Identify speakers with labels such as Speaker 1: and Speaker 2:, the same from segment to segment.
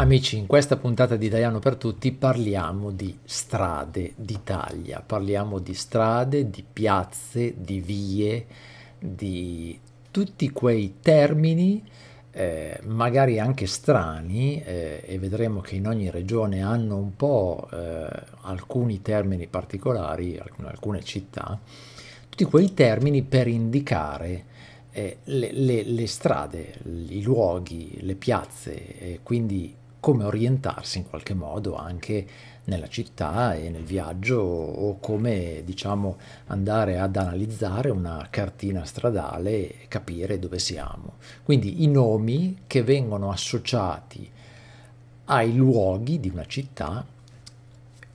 Speaker 1: Amici, in questa puntata di Italiano per tutti parliamo di strade d'Italia, parliamo di strade, di piazze, di vie, di tutti quei termini eh, magari anche strani eh, e vedremo che in ogni regione hanno un po' eh, alcuni termini particolari, alcune, alcune città, tutti quei termini per indicare eh, le, le, le, strade, i luoghi, le piazze, quindi come orientarsi in qualche modo anche nella città e nel viaggio o come diciamo andare ad analizzare una cartina stradale e capire dove siamo. Quindi i nomi che vengono associati ai luoghi di una città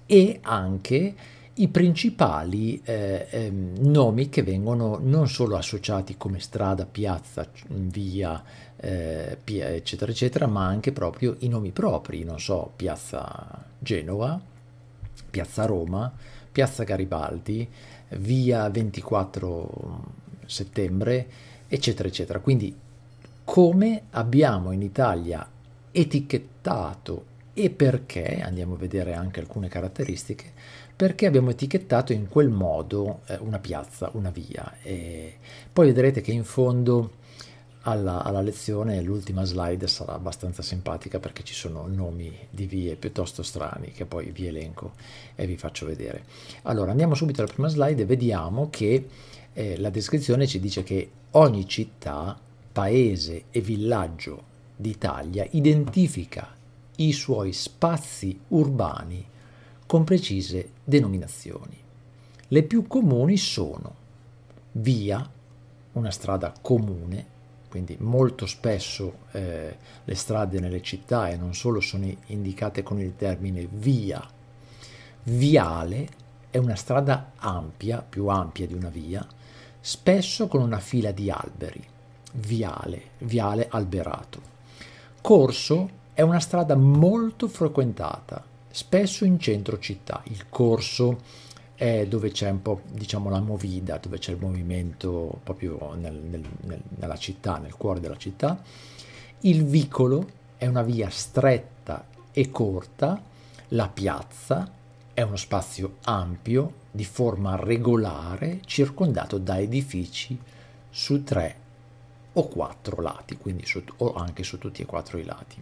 Speaker 1: e anche i principali eh, eh, nomi che vengono non solo associati come strada, piazza, via, eh, pia, eccetera, eccetera, ma anche proprio i nomi propri, non so, piazza Genova, piazza Roma, piazza Garibaldi, via 24 settembre, eccetera, eccetera. Quindi come abbiamo in Italia etichettato e perché, andiamo a vedere anche alcune caratteristiche, perché abbiamo etichettato in quel modo eh, una piazza, una via. E poi vedrete che in fondo alla, alla, lezione l'ultima slide sarà abbastanza simpatica perché ci sono nomi di vie piuttosto strani che poi vi elenco e vi faccio vedere. Allora andiamo subito alla prima slide e vediamo che eh, la descrizione ci dice che ogni città, paese e villaggio d'Italia identifica i suoi spazi urbani con precise denominazioni. Le più comuni sono via, una strada comune, quindi molto spesso eh, le strade nelle città e non solo sono indicate con il termine via. Viale è una strada ampia, più ampia di una via, spesso con una fila di alberi. Viale, viale alberato. Corso è una strada molto frequentata, spesso in centro città. Il corso è dove c'è un po' diciamo la movida, dove c'è il movimento proprio nel, nel, nella città, nel cuore della città. Il vicolo è una via stretta e corta, la piazza è uno spazio ampio di forma regolare circondato da edifici su tre o quattro lati, quindi su, o anche su tutti e quattro i lati.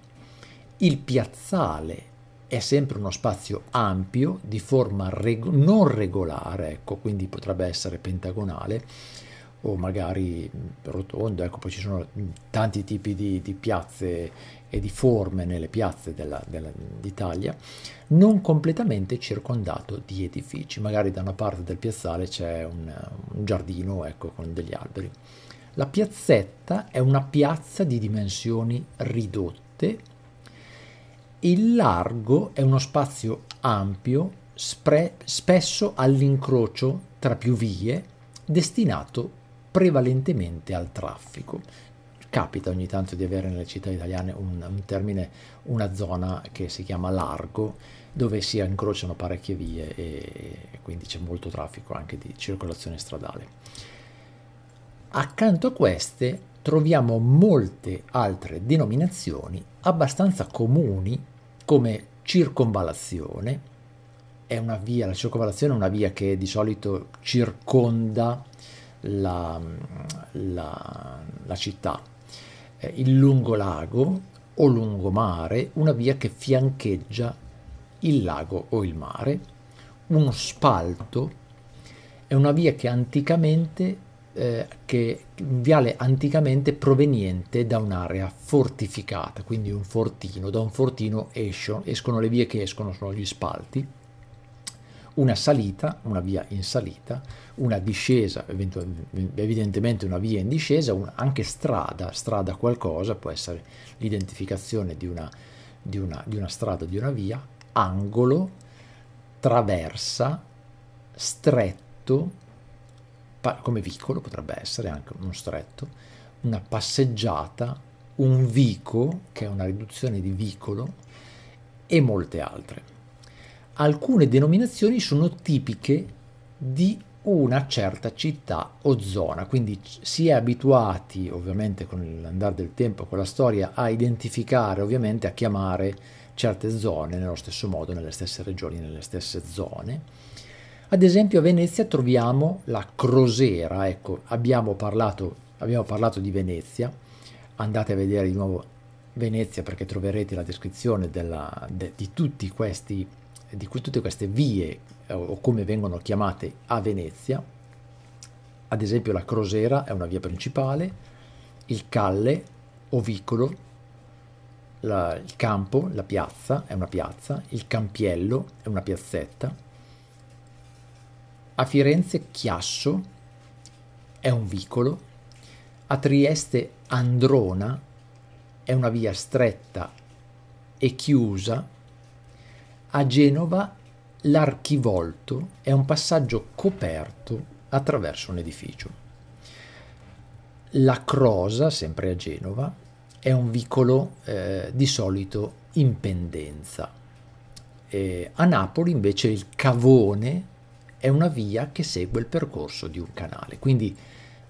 Speaker 1: Il piazzale è sempre uno spazio ampio, di forma reg non regolare, ecco, quindi potrebbe essere pentagonale o magari rotondo, ecco, poi ci sono tanti tipi di, di piazze e di forme nelle piazze d'Italia, non completamente circondato di edifici, magari da una parte del piazzale c'è un, un giardino ecco, con degli alberi. La piazzetta è una piazza di dimensioni ridotte, il largo è uno spazio ampio, spre, spesso all'incrocio tra più vie, destinato prevalentemente al traffico. Capita ogni tanto di avere nelle città italiane un, un termine, una zona che si chiama largo, dove si incrociano parecchie vie e, e quindi c'è molto traffico anche di circolazione stradale. Accanto a queste troviamo molte altre denominazioni abbastanza comuni come circonvalazione, è una via, la circonvalazione è una via che di solito circonda la, la, la città, eh, il lungolago o lungomare, una via che fiancheggia il lago o il mare, uno spalto, è una via che anticamente eh, che viale anticamente proveniente da un'area fortificata, quindi un fortino, da un fortino escono, escono le vie che escono, sono gli spalti, una salita, una via in salita, una discesa, evidentemente una via in discesa, un, anche strada, strada qualcosa, può essere l'identificazione di una, di, una, di una strada, di una via, angolo, traversa, stretto, come vicolo potrebbe essere anche uno stretto, una passeggiata, un vico, che è una riduzione di vicolo, e molte altre. Alcune denominazioni sono tipiche di una certa città o zona, quindi si è abituati ovviamente con l'andare del tempo, con la storia, a identificare, ovviamente a chiamare certe zone nello stesso modo, nelle stesse regioni, nelle stesse zone ad esempio a Venezia troviamo la crosera, ecco, abbiamo parlato, abbiamo parlato di Venezia, andate a vedere di nuovo Venezia perché troverete la descrizione della, de, di, questi, di tutte queste vie eh, o come vengono chiamate a Venezia. Ad esempio la crosera è una via principale, il calle Ovicolo, la, il campo, la piazza è una piazza, il campiello è una piazzetta, a Firenze Chiasso è un vicolo, a Trieste Androna è una via stretta e chiusa, a Genova l'archivolto è un passaggio coperto attraverso un edificio. La Crosa, sempre a Genova, è un vicolo eh, di solito in pendenza. Eh, a Napoli invece il Cavone è una via che segue il percorso di un canale. Quindi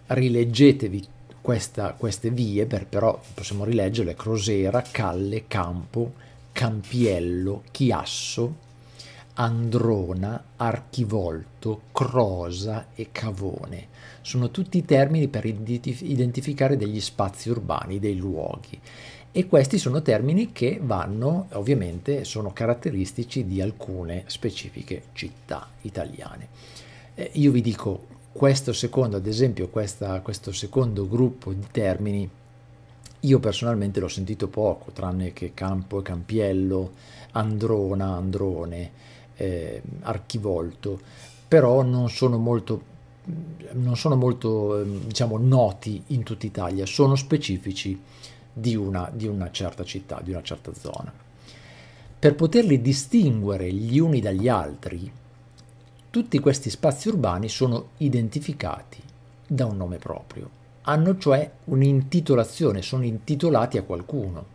Speaker 1: rileggetevi questa, queste vie, per, però possiamo rileggerle, Crosera, Calle, Campo, Campiello, Chiasso, Androna, Archivolto, Crosa e Cavone. Sono tutti termini per identificare degli spazi urbani, dei luoghi e questi sono termini che vanno, ovviamente, sono caratteristici di alcune specifiche città italiane. Eh, io vi dico questo secondo, ad esempio, questa, questo secondo gruppo di termini io personalmente l'ho sentito poco, tranne che Campo e Campiello, Androna, Androne, eh, Archivolto, però non sono molto, non sono molto ehm, diciamo, noti in tutta Italia, sono specifici di una, di una certa città, di una certa zona. Per poterli distinguere gli uni dagli altri, tutti questi spazi urbani sono identificati da un nome proprio, hanno cioè un'intitolazione, sono intitolati a qualcuno.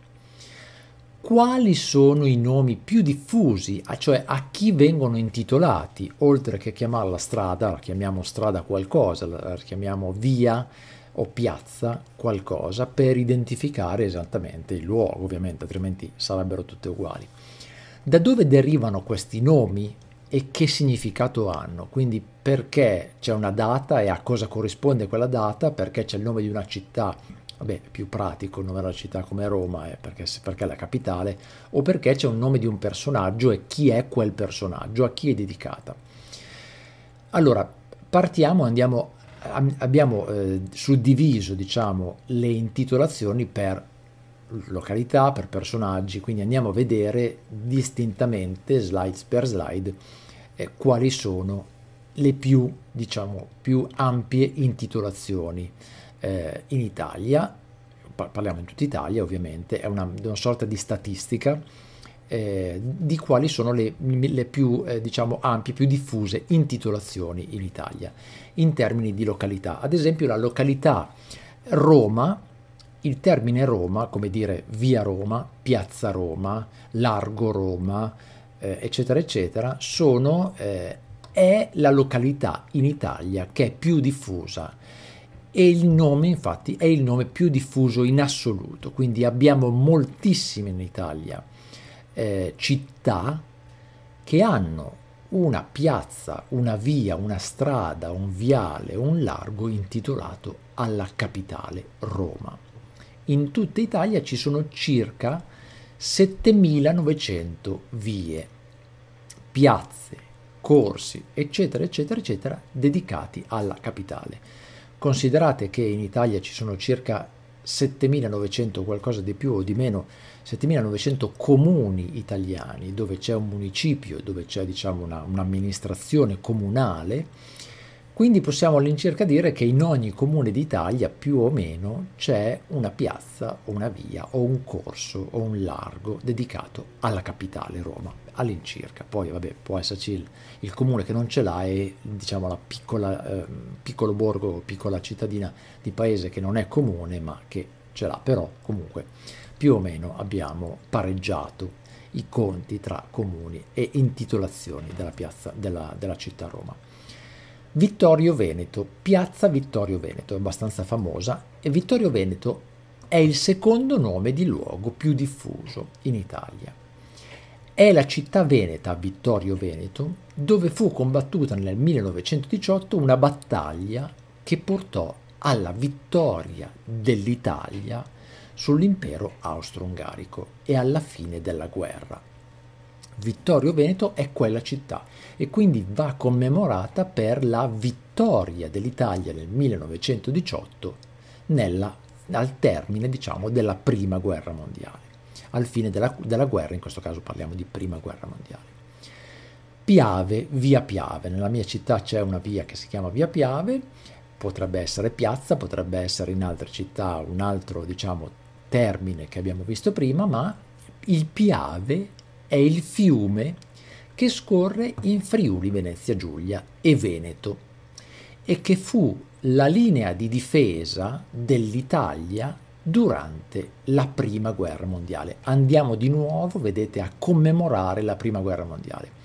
Speaker 1: Quali sono i nomi più diffusi, cioè a chi vengono intitolati, oltre che chiamarla strada, la chiamiamo strada qualcosa, la chiamiamo via, o piazza qualcosa per identificare esattamente il luogo, ovviamente, altrimenti sarebbero tutte uguali. Da dove derivano questi nomi e che significato hanno? Quindi perché c'è una data e a cosa corrisponde quella data, perché c'è il nome di una città vabbè, più pratico il nome della città come Roma, eh, perché, perché, è la capitale, o perché c'è un nome di un personaggio e chi è quel personaggio, a chi è dedicata. Allora, partiamo, andiamo abbiamo eh, suddiviso diciamo, le intitolazioni per località, per personaggi, quindi andiamo a vedere distintamente, slide per slide, eh, quali sono le più, diciamo, più ampie intitolazioni eh, in Italia, parliamo in tutta Italia ovviamente, è una, una sorta di statistica eh, di quali sono le, le più eh, diciamo ampie, più diffuse intitolazioni in Italia in termini di località. Ad esempio la località Roma, il termine Roma, come dire via Roma, piazza Roma, largo Roma, eh, eccetera, eccetera, sono, eh, è la località in Italia che è più diffusa e il nome infatti è il nome più diffuso in assoluto, quindi abbiamo moltissime in Italia eh, città che hanno una piazza, una via, una strada, un viale, un largo intitolato alla capitale Roma. In tutta Italia ci sono circa 7900 vie, piazze, corsi, eccetera, eccetera, eccetera, dedicati alla capitale. Considerate che in Italia ci sono circa 7.900 qualcosa di più o di meno, 7.900 comuni italiani dove c'è un municipio, dove c'è diciamo, una, un'amministrazione comunale quindi possiamo all'incirca dire che in ogni comune d'Italia più o meno c'è una piazza o una via o un corso o un largo dedicato alla capitale Roma, all'incirca. Poi vabbè, può esserci il, il comune che non ce l'ha e diciamo la piccola, eh, piccolo borgo, piccola cittadina di paese che non è comune ma che ce l'ha, però comunque più o meno abbiamo pareggiato i conti tra comuni e intitolazioni della piazza della, della città Roma. Vittorio Veneto, piazza Vittorio Veneto, è abbastanza famosa e Vittorio Veneto è il secondo nome di luogo più diffuso in Italia. È la città veneta Vittorio Veneto dove fu combattuta nel 1918 una battaglia che portò alla vittoria dell'Italia sull'impero austro-ungarico e alla fine della guerra. Vittorio Veneto è quella città e quindi va commemorata per la vittoria dell'Italia nel 1918 nella, al termine diciamo, della prima guerra mondiale, al fine della, della guerra, in questo caso parliamo di prima guerra mondiale. Piave, via Piave, nella mia città c'è una via che si chiama via Piave, potrebbe essere piazza, potrebbe essere in altre città un altro diciamo, termine che abbiamo visto prima, ma il Piave è il fiume che scorre in Friuli Venezia Giulia e Veneto e che fu la linea di difesa dell'Italia durante la Prima Guerra Mondiale. Andiamo di nuovo, vedete, a commemorare la Prima Guerra Mondiale.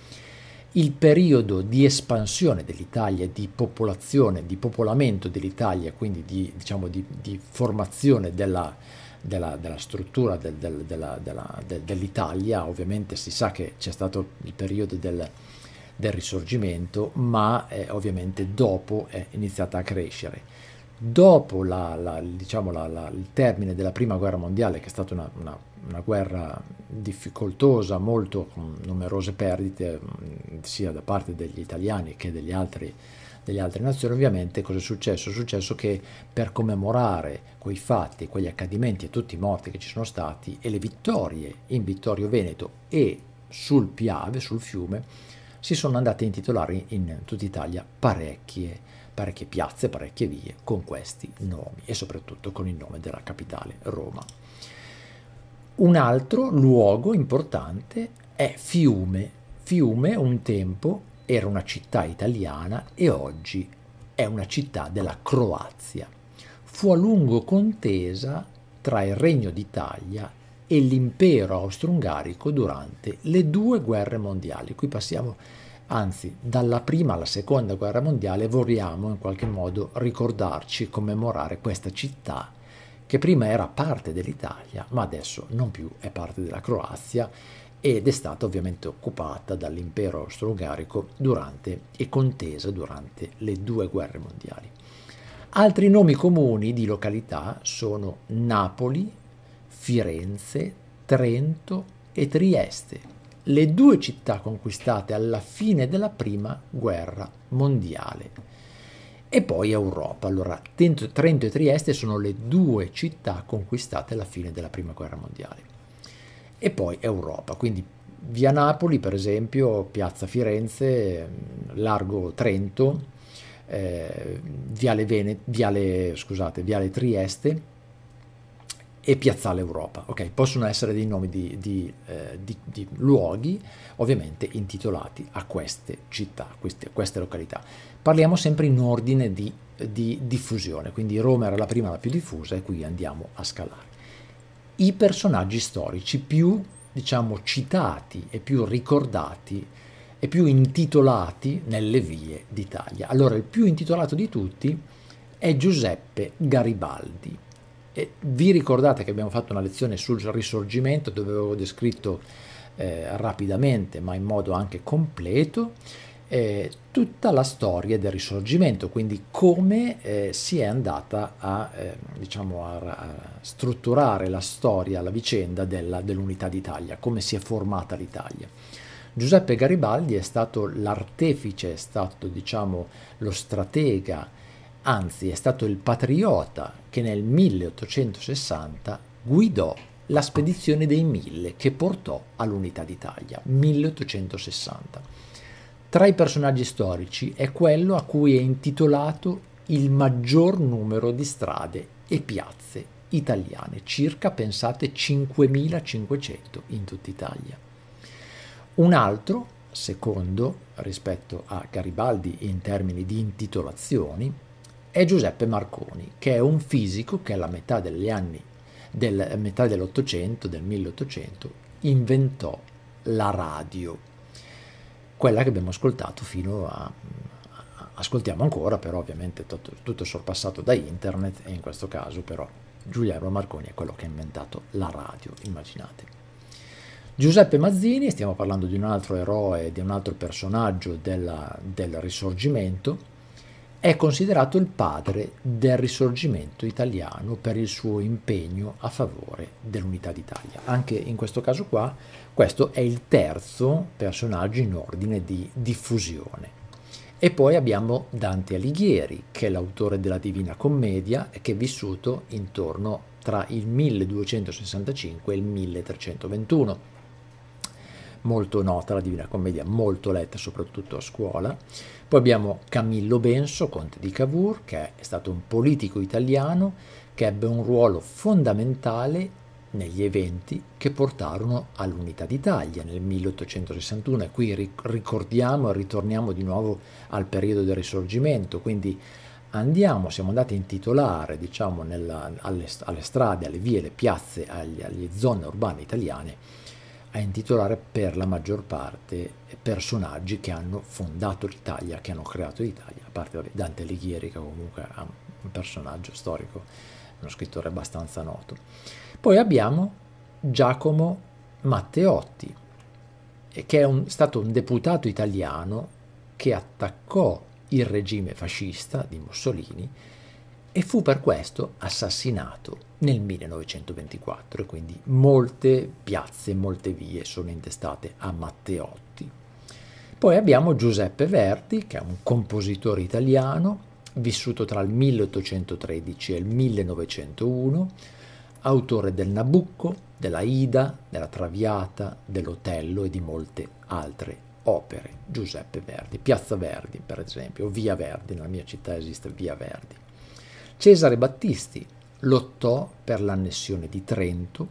Speaker 1: Il periodo di espansione dell'Italia, di popolazione, di popolamento dell'Italia, quindi di, diciamo, di, di formazione della, della, della struttura del, del, della, dell'Italia, ovviamente si sa che c'è stato il periodo del, del risorgimento, ma eh, ovviamente dopo è iniziata a crescere. Dopo la, la, diciamo la, il termine della prima guerra mondiale, che è stata una, una, una guerra difficoltosa, molto con numerose perdite, sia da parte degli italiani che degli altri delle altre nazioni, ovviamente cosa è successo? È successo che per commemorare quei fatti, quegli accadimenti e tutti i morti che ci sono stati e le vittorie in Vittorio Veneto e sul Piave, sul fiume, si sono andate a intitolare in tutta Italia parecchie, parecchie piazze, parecchie vie con questi nomi e soprattutto con il nome della capitale Roma. Un altro luogo importante è Fiume. Fiume un tempo era una città italiana e oggi è una città della Croazia. Fu a lungo contesa tra il Regno d'Italia e l'impero austro-ungarico durante le due guerre mondiali. Qui passiamo, anzi, dalla prima alla seconda guerra mondiale vogliamo in qualche modo ricordarci, commemorare questa città che prima era parte dell'Italia, ma adesso non più è parte della Croazia ed è stata ovviamente occupata dall'impero austro-ungarico durante e contesa durante le due guerre mondiali. Altri nomi comuni di località sono Napoli, Firenze, Trento e Trieste, le due città conquistate alla fine della prima guerra mondiale. E poi Europa, allora Trento e Trieste sono le due città conquistate alla fine della prima guerra mondiale e poi Europa, quindi via Napoli per esempio, piazza Firenze, largo Trento, eh, viale, Venet- viale, scusate, viale Trieste e Piazzale Europa. Okay, possono essere dei nomi di, di, eh, di, di, luoghi ovviamente intitolati a queste città, queste, queste località. Parliamo sempre in ordine di diffusione, quindi Roma era la prima, la più diffusa e qui andiamo a scalare i personaggi storici più diciamo, citati e più ricordati e più intitolati nelle vie d'Italia. Allora il più intitolato di tutti è Giuseppe Garibaldi. E vi ricordate che abbiamo fatto una lezione sul risorgimento dove avevo descritto eh, rapidamente ma in modo anche completo eh, tutta la storia del risorgimento, quindi come eh, si è andata a, eh, diciamo a, a, strutturare la storia, la vicenda della, dell'unità d'Italia, come si è formata l'Italia. Giuseppe Garibaldi è stato l'artefice, è stato diciamo, lo stratega, anzi è stato il patriota che nel 1860 guidò la spedizione dei Mille che portò all'unità d'Italia, 1860. Tra i personaggi storici è quello a cui è intitolato il maggior numero di strade e piazze italiane, circa pensate 5.500 in tutta Italia. Un altro, secondo rispetto a Garibaldi in termini di intitolazioni, è Giuseppe Marconi, che è un fisico che alla metà degli anni del, metà dell'Ottocento, del 1800, inventò la radio quella che abbiamo ascoltato fino a... Ascoltiamo ancora, però ovviamente tutto, tutto sorpassato da internet e in questo caso però Giuliano Marconi è quello che ha inventato la radio, immaginate. Giuseppe Mazzini, stiamo parlando di un altro eroe, di un altro personaggio della, del Risorgimento, è considerato il padre del risorgimento italiano per il suo impegno a favore dell'unità d'Italia. Anche in questo caso qua, questo è il terzo personaggio in ordine di diffusione. E poi abbiamo Dante Alighieri, che è l'autore della Divina Commedia e che è vissuto intorno tra il 1265 e il 1321 molto nota la Divina Commedia, molto letta soprattutto a scuola, poi abbiamo Camillo Benso, conte di Cavour, che è stato un politico italiano che ebbe un ruolo fondamentale negli eventi che portarono all'unità d'Italia nel 1861 e qui ricordiamo e ritorniamo di nuovo al periodo del risorgimento, quindi andiamo, siamo andati a intitolare diciamo, nella, alle, alle, strade, alle vie, alle piazze, agli, alle zone urbane italiane a intitolare per la maggior parte personaggi che hanno fondato l'Italia, che hanno creato l'Italia, a parte vabbè, Dante Alighieri che comunque è un personaggio storico, uno scrittore abbastanza noto. Poi abbiamo Giacomo Matteotti, che è un, stato un deputato italiano che attaccò il regime fascista di Mussolini e fu per questo assassinato nel 1924 e quindi molte piazze, molte vie sono intestate a Matteotti. Poi abbiamo Giuseppe Verdi, che è un compositore italiano, vissuto tra il 1813 e il 1901, autore del Nabucco, della Ida, della Traviata, dell'Otello e di molte altre opere. Giuseppe Verdi, Piazza Verdi per esempio, Via Verdi, nella mia città esiste Via Verdi. Cesare Battisti lottò per l'annessione di Trento,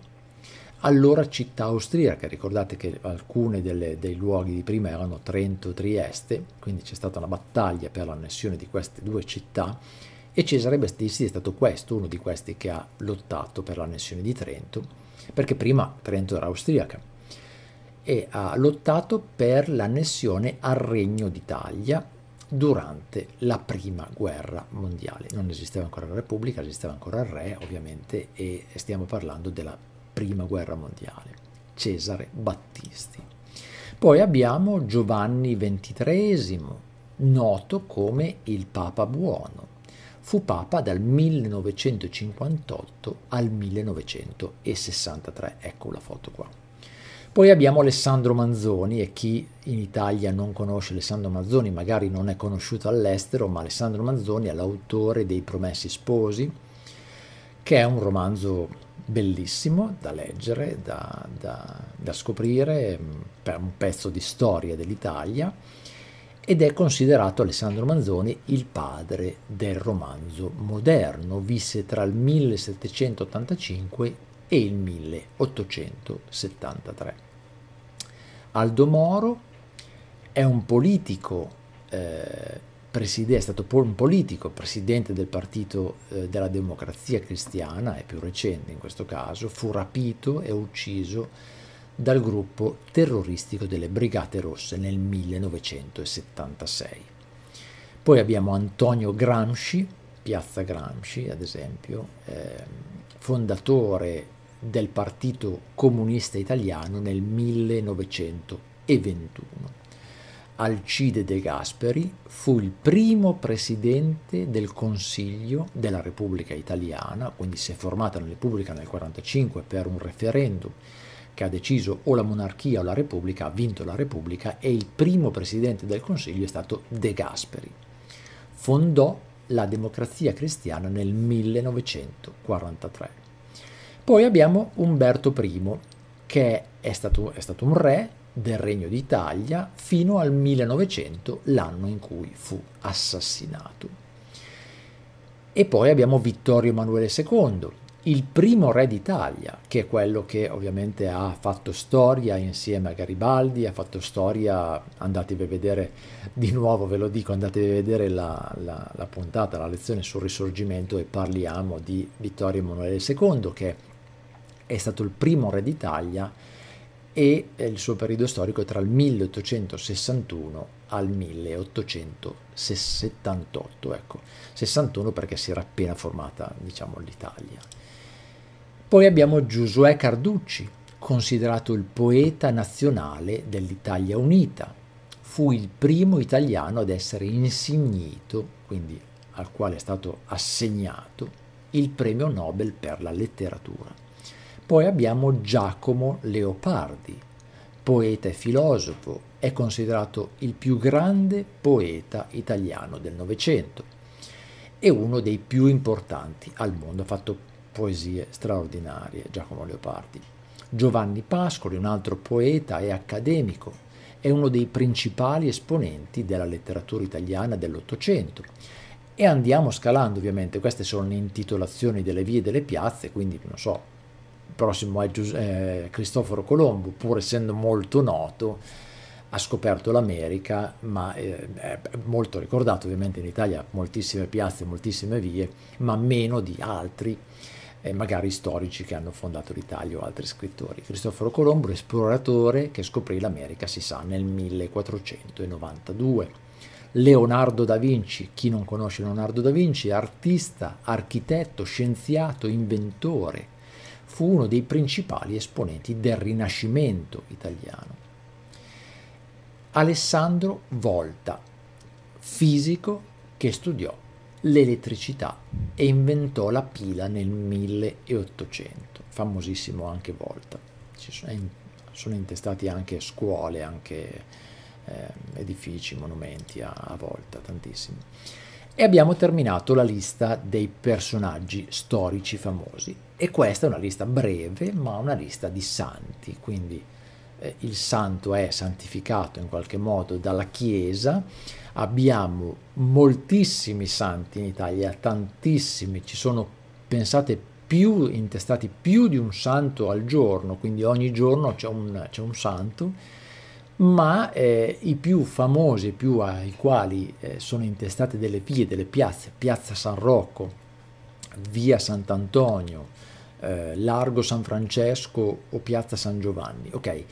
Speaker 1: allora città austriaca, ricordate che alcuni dei luoghi di prima erano Trento e Trieste, quindi c'è stata una battaglia per l'annessione di queste due città e Cesare Battisti è stato questo, uno di questi che ha lottato per l'annessione di Trento, perché prima Trento era austriaca e ha lottato per l'annessione al Regno d'Italia durante la prima guerra mondiale. Non esisteva ancora la Repubblica, esisteva ancora il re, ovviamente, e stiamo parlando della prima guerra mondiale. Cesare Battisti. Poi abbiamo Giovanni XXIII, noto come il Papa Buono. Fu Papa dal 1958 al 1963. Ecco la foto qua. Poi abbiamo Alessandro Manzoni e chi in Italia non conosce Alessandro Manzoni magari non è conosciuto all'estero, ma Alessandro Manzoni è l'autore dei Promessi Sposi, che è un romanzo bellissimo da leggere, da, da, da scoprire, mm, per un pezzo di storia dell'Italia ed è considerato Alessandro Manzoni il padre del romanzo moderno, visse tra il 1785 e e il 1873. Aldo Moro è un politico, eh, è stato un politico presidente del Partito eh, della Democrazia Cristiana, è più recente in questo caso, fu rapito e ucciso dal gruppo terroristico delle Brigate Rosse nel 1976. Poi abbiamo Antonio Gramsci, Piazza Gramsci ad esempio, eh, fondatore del Partito Comunista Italiano nel 1921. Alcide De Gasperi fu il primo presidente del Consiglio della Repubblica Italiana, quindi si è formata la Repubblica nel 1945 per un referendum che ha deciso o la monarchia o la Repubblica, ha vinto la Repubblica e il primo presidente del Consiglio è stato De Gasperi. Fondò la democrazia cristiana nel 1943. Poi abbiamo Umberto I, che è stato, è stato un re del Regno d'Italia fino al 1900, l'anno in cui fu assassinato. E poi abbiamo Vittorio Emanuele II, il primo re d'Italia, che è quello che ovviamente ha fatto storia insieme a Garibaldi, ha fatto storia, andatevi a vedere di nuovo, ve lo dico, andatevi a vedere la, la, la puntata, la lezione sul risorgimento e parliamo di Vittorio Emanuele II, che è stato il primo re d'Italia e eh, il suo periodo storico è tra il 1861 al 1878, ecco, 61 perché si era appena formata, diciamo, l'Italia. Poi abbiamo Giuseppe Carducci, considerato il poeta nazionale dell'Italia Unita. Fu il primo italiano ad essere insignito, quindi al quale è stato assegnato, il premio Nobel per la letteratura. Poi abbiamo Giacomo Leopardi, poeta e filosofo, è considerato il più grande poeta italiano del Novecento e uno dei più importanti al mondo, ha fatto poesie straordinarie Giacomo Leopardi. Giovanni Pascoli, un altro poeta e accademico, è uno dei principali esponenti della letteratura italiana dell'Ottocento. E andiamo scalando, ovviamente, queste sono le intitolazioni delle vie e delle piazze, quindi non so, prossimo è Gius- eh, Cristoforo Colombo, pur essendo molto noto, ha scoperto l'America, ma eh, è molto ricordato ovviamente in Italia, moltissime piazze, moltissime vie, ma meno di altri, eh, magari storici che hanno fondato l'Italia o altri scrittori. Cristoforo Colombo, esploratore che scoprì l'America, si sa, nel 1492. Leonardo da Vinci, chi non conosce Leonardo da Vinci, artista, architetto, scienziato, inventore, fu uno dei principali esponenti del Rinascimento italiano. Alessandro Volta, fisico che studiò l'elettricità e inventò la pila nel 1800, famosissimo anche Volta. sono, intestati anche scuole, anche eh, edifici, monumenti a, a Volta, tantissimi. E abbiamo terminato la lista dei personaggi storici famosi e questa è una lista breve, ma una lista di santi, quindi eh, il santo è santificato in qualche modo dalla Chiesa, abbiamo moltissimi santi in Italia, tantissimi, ci sono, pensate, più intestati, più di un santo al giorno, quindi ogni giorno c'è un, un, santo, ma eh, i più famosi, più ai quali eh, sono intestate delle vie, delle piazze, Piazza San Rocco, Via Sant'Antonio, eh, Largo San Francesco o Piazza San Giovanni. Ok,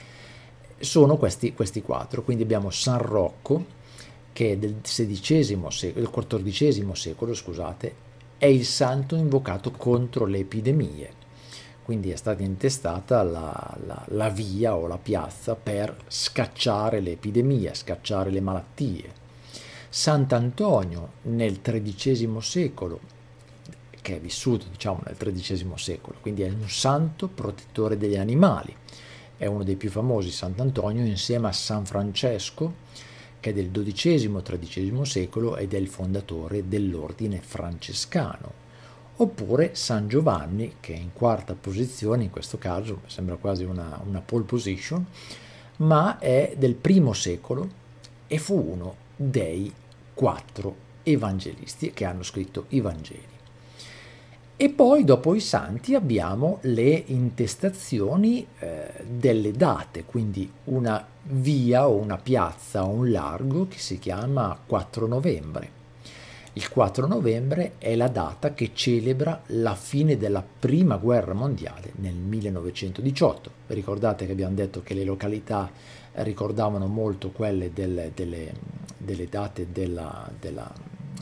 Speaker 1: sono questi, questi quattro, quindi abbiamo San Rocco che è del, secolo, del XIV secolo, scusate, è il santo invocato contro le epidemie quindi è stata intestata la, la, la, via o la piazza per scacciare le epidemie, scacciare le malattie. Sant'Antonio nel XIII secolo che è vissuto diciamo, nel XIII secolo, quindi è un santo protettore degli animali. È uno dei più famosi, Sant'Antonio, insieme a San Francesco, che è del XII-XIII secolo ed è il fondatore dell'ordine francescano. Oppure San Giovanni, che è in quarta posizione, in questo caso sembra quasi una, una pole position, ma è del I secolo e fu uno dei quattro evangelisti che hanno scritto i Vangeli. E poi dopo i santi abbiamo le intestazioni eh, delle date, quindi una via o una piazza o un largo che si chiama 4 novembre. Il 4 novembre è la data che celebra la fine della prima guerra mondiale nel 1918. Ricordate che abbiamo detto che le località ricordavano molto quelle delle, delle, delle date della, della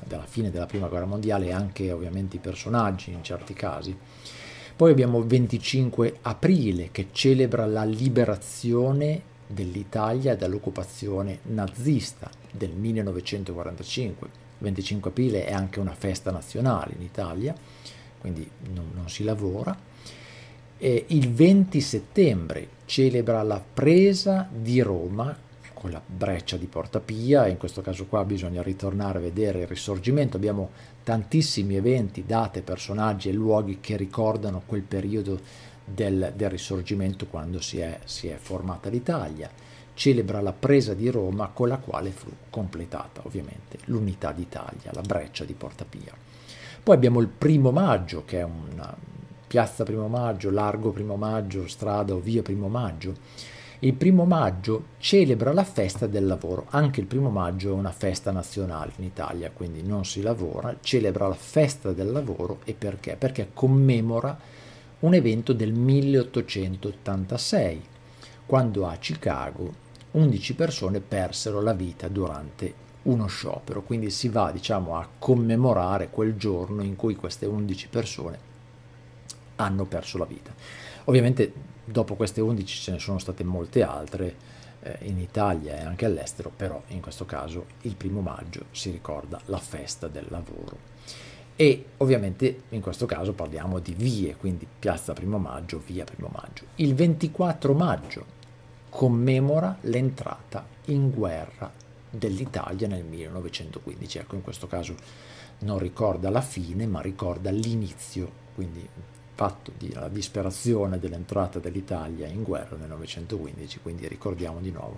Speaker 1: dalla fine della prima guerra mondiale e anche ovviamente i personaggi in certi casi. Poi abbiamo il 25 aprile che celebra la liberazione dell'Italia dall'occupazione nazista del 1945. Il 25 aprile è anche una festa nazionale in Italia, quindi non, non si lavora. E il 20 settembre celebra la presa di Roma con la breccia di Porta Pia, in questo caso qua bisogna ritornare a vedere il risorgimento. Abbiamo tantissimi eventi, date, personaggi e luoghi che ricordano quel periodo del, del risorgimento quando si è, si è formata l'Italia. Celebra la presa di Roma con la quale fu completata ovviamente l'unità d'Italia, la breccia di Porta Pia. Poi abbiamo il primo maggio che è una piazza primo maggio, largo primo maggio, strada o via primo maggio il primo maggio celebra la festa del lavoro. Anche il primo maggio è una festa nazionale in Italia, quindi non si lavora, celebra la festa del lavoro e perché? Perché commemora un evento del 1886, quando a Chicago 11 persone persero la vita durante uno sciopero, quindi si va diciamo a commemorare quel giorno in cui queste 11 persone hanno perso la vita. Ovviamente dopo queste 11 ce ne sono state molte altre eh, in Italia e anche all'estero, però in questo caso il primo maggio si ricorda la festa del lavoro. E ovviamente in questo caso parliamo di vie, quindi piazza primo maggio, via primo maggio. Il 24 maggio commemora l'entrata in guerra dell'Italia nel 1915. Ecco, in questo caso non ricorda la fine, ma ricorda l'inizio, quindi fatto di, alla disperazione dell'entrata dell'Italia in guerra nel 1915, quindi ricordiamo di nuovo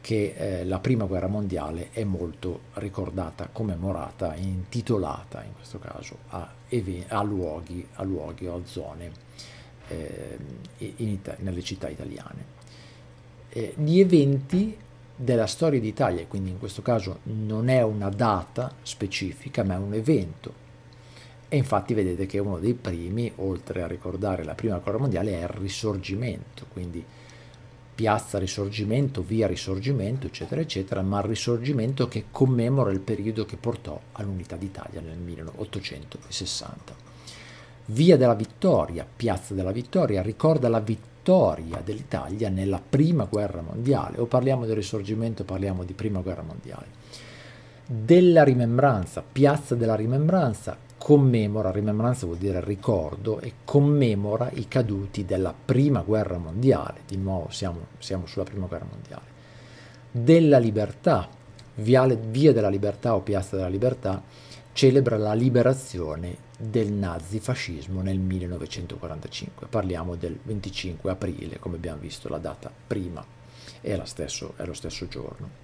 Speaker 1: che eh, la prima guerra mondiale è molto ricordata, commemorata, intitolata in questo caso a, a luoghi, a luoghi o a zone eh, nelle città italiane. Eh, gli eventi della storia d'Italia, quindi in questo caso non è una data specifica, ma è un evento e infatti vedete che uno dei primi, oltre a ricordare la prima guerra mondiale, è il risorgimento, quindi piazza risorgimento, via risorgimento, eccetera, eccetera, ma il risorgimento che commemora il periodo che portò all'unità d'Italia nel 1860. Via della Vittoria, piazza della Vittoria, ricorda la vittoria dell'Italia nella prima guerra mondiale, o parliamo del risorgimento, parliamo di prima guerra mondiale. Della rimembranza, piazza della rimembranza, commemora, rimembranza vuol dire ricordo, e commemora i caduti della prima guerra mondiale, di nuovo siamo, siamo sulla prima guerra mondiale, della libertà, viale, via della libertà o piazza della libertà, celebra la liberazione del nazifascismo nel 1945. Parliamo del 25 aprile, come abbiamo visto la data prima, è, stesso, è lo stesso giorno.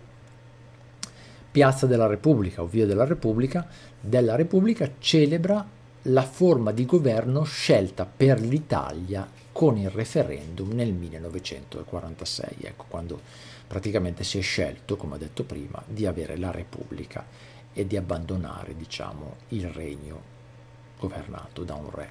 Speaker 1: Piazza della Repubblica o Via della Repubblica, della Repubblica celebra la forma di governo scelta per l'Italia con il referendum nel 1946, ecco quando praticamente si è scelto, come ho detto prima, di avere la Repubblica e di abbandonare diciamo, il regno governato da un re.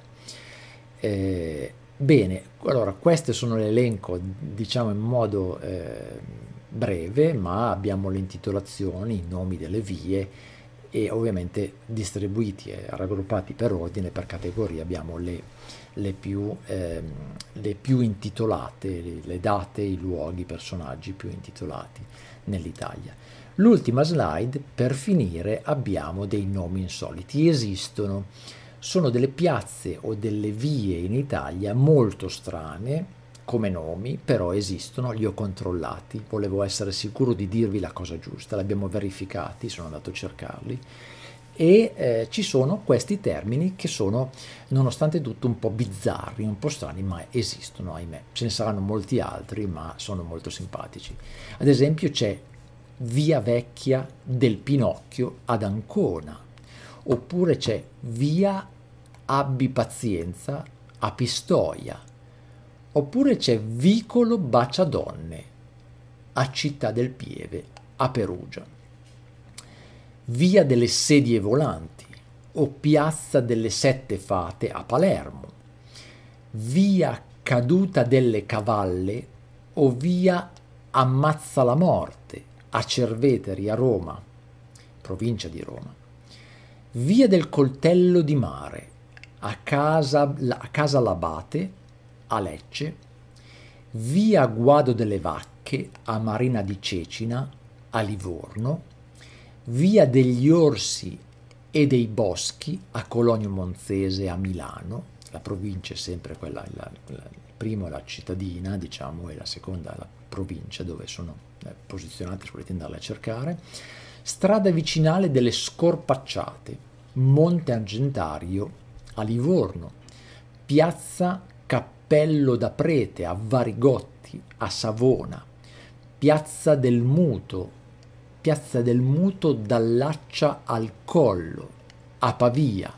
Speaker 1: Eh, bene, allora queste sono l'elenco, diciamo in modo eh, breve, ma abbiamo le intitolazioni, i nomi delle vie e ovviamente distribuiti e raggruppati per ordine, per categorie, abbiamo le, le, più, ehm, le più, intitolate, le, le date, i luoghi, i personaggi più intitolati nell'Italia. L'ultima slide, per finire, abbiamo dei nomi insoliti, esistono, sono delle piazze o delle vie in Italia molto strane, come nomi, però esistono, li ho controllati, volevo essere sicuro di dirvi la cosa giusta, li abbiamo verificati, sono andato a cercarli e eh, ci sono questi termini che sono nonostante tutto un po' bizzarri, un po' strani, ma esistono, ahimè. Ce ne saranno molti altri, ma sono molto simpatici. Ad esempio c'è Via Vecchia del Pinocchio ad Ancona, oppure c'è Via Abbi Pazienza a Pistoia, Oppure c'è Vicolo Baciadonne a Città del Pieve, a Perugia. Via delle Sedie Volanti o Piazza delle Sette Fate a Palermo. Via Caduta delle Cavalle o Via Ammazza la Morte a Cerveteri a Roma, provincia di Roma. Via del Coltello di Mare a Casa, a casa Labate a Lecce, via Guado delle Vacche a Marina di Cecina, a Livorno, via degli Orsi e dei Boschi a Cologno Monzese a Milano, la provincia è sempre quella, la, la, il primo è la cittadina, diciamo, e la seconda è la provincia dove sono eh, posizionate se volete andarle a cercare, strada vicinale delle Scorpacciate, Monte Argentario a Livorno, piazza Cappello da Prete a Varigotti, a Savona, Piazza del Muto, Piazza del Muto dall'Accia al Collo, a Pavia,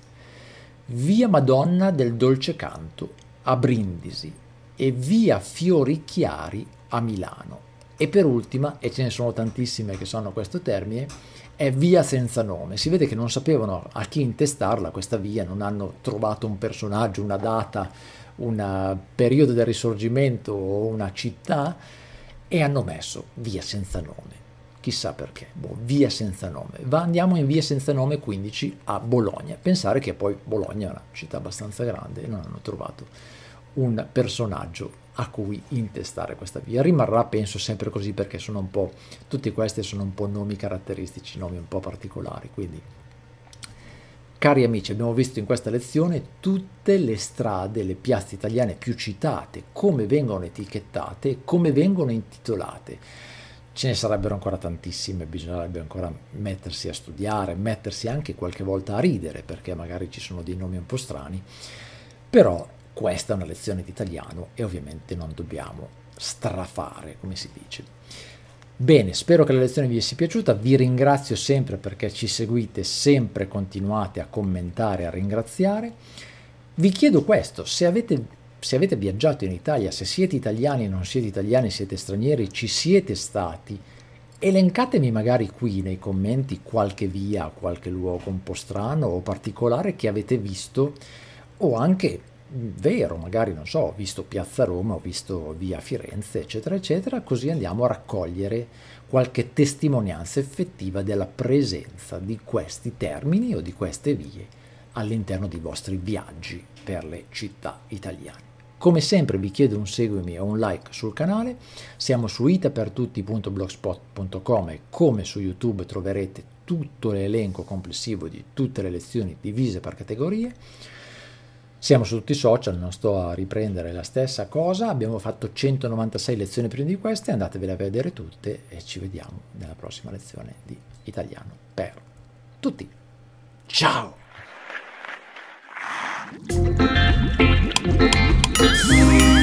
Speaker 1: Via Madonna del Dolce Canto a Brindisi e Via Fiori Chiari a Milano. E per ultima, e ce ne sono tantissime che sanno questo termine, è Via Senza Nome. Si vede che non sapevano a chi intestarla questa via, non hanno trovato un personaggio, una data, un periodo del risorgimento o una città e hanno messo via senza nome. Chissà perché, boh, via senza nome. Va, andiamo in via senza nome 15 a Bologna. Pensare che poi Bologna è una città abbastanza grande e non hanno trovato un personaggio a cui intestare questa via. Rimarrà, penso, sempre così perché sono un po', tutti questi sono un po' nomi caratteristici, nomi un po' particolari, quindi Cari amici, abbiamo visto in questa lezione tutte le strade, le piazze italiane più citate, come vengono etichettate e come vengono intitolate. Ce ne sarebbero ancora tantissime, bisognerebbe ancora mettersi a studiare, mettersi anche qualche volta a ridere, perché magari ci sono dei nomi un po' strani, però questa è una lezione di italiano e ovviamente non dobbiamo strafare, come si dice. Bene, spero che la lezione vi sia piaciuta, vi ringrazio sempre perché ci seguite, sempre continuate a commentare, a ringraziare. Vi chiedo questo, se avete, se avete viaggiato in Italia, se siete italiani, non siete italiani, siete stranieri, ci siete stati, Elencatemi magari qui nei commenti qualche via, qualche luogo un po' strano o particolare che avete visto o anche vero, magari non so, ho visto Piazza Roma, ho visto Via Firenze, eccetera, eccetera, così andiamo a raccogliere qualche testimonianza effettiva della presenza di questi termini o di queste vie all'interno dei vostri viaggi per le città italiane. Come sempre vi chiedo un seguimi e un like sul canale, siamo su itapertutti.blogspot.com e come su YouTube troverete tutto l'elenco complessivo di tutte le lezioni divise per categorie siamo su tutti i social, non sto a riprendere la stessa cosa, abbiamo fatto 196 lezioni prima di queste, andatevele a vedere tutte e ci vediamo nella prossima lezione di italiano per tutti. Ciao!